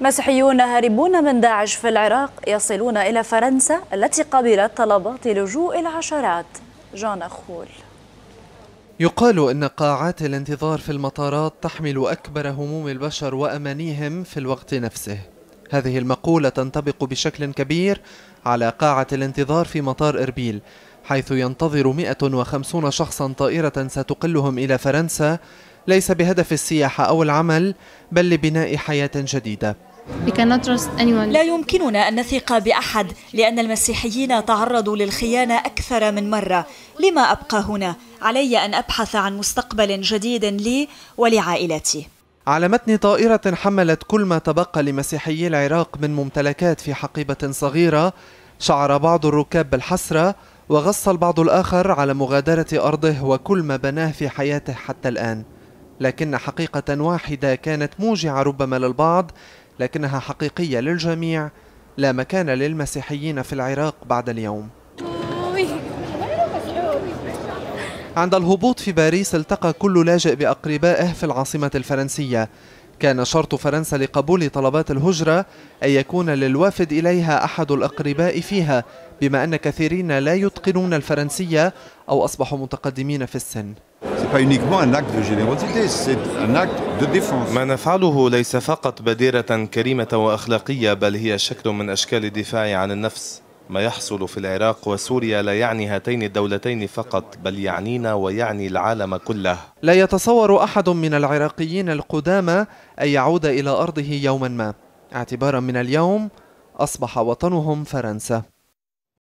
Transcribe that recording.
مسيحيون هاربون من داعش في العراق يصلون إلى فرنسا التي قبلت طلبات لجوء العشرات جان أخول يقال أن قاعات الانتظار في المطارات تحمل أكبر هموم البشر وأمانيهم في الوقت نفسه هذه المقولة تنطبق بشكل كبير على قاعة الانتظار في مطار إربيل حيث ينتظر 150 شخصا طائرة ستقلهم إلى فرنسا ليس بهدف السياحة أو العمل بل لبناء حياة جديدة لا يمكننا أن نثق بأحد لأن المسيحيين تعرضوا للخيانة أكثر من مرة لما أبقى هنا علي أن أبحث عن مستقبل جديد لي ولعائلتي على متن طائرة حملت كل ما تبقى لمسيحيي العراق من ممتلكات في حقيبة صغيرة شعر بعض الركاب بالحسرة وغص البعض الآخر على مغادرة أرضه وكل ما بناه في حياته حتى الآن لكن حقيقة واحدة كانت موجعة ربما للبعض لكنها حقيقية للجميع لا مكان للمسيحيين في العراق بعد اليوم عند الهبوط في باريس التقى كل لاجئ بأقربائه في العاصمة الفرنسية كان شرط فرنسا لقبول طلبات الهجرة أن يكون للوافد إليها أحد الأقرباء فيها بما أن كثيرين لا يتقنون الفرنسية أو أصبحوا متقدمين في السن ما نفعله ليس فقط بادرة كريمة وأخلاقية بل هي شكل من أشكال الدفاع عن النفس ما يحصل في العراق وسوريا لا يعني هاتين الدولتين فقط بل يعنينا ويعني العالم كله لا يتصور أحد من العراقيين القدامى أن يعود إلى أرضه يوما ما اعتبارا من اليوم أصبح وطنهم فرنسا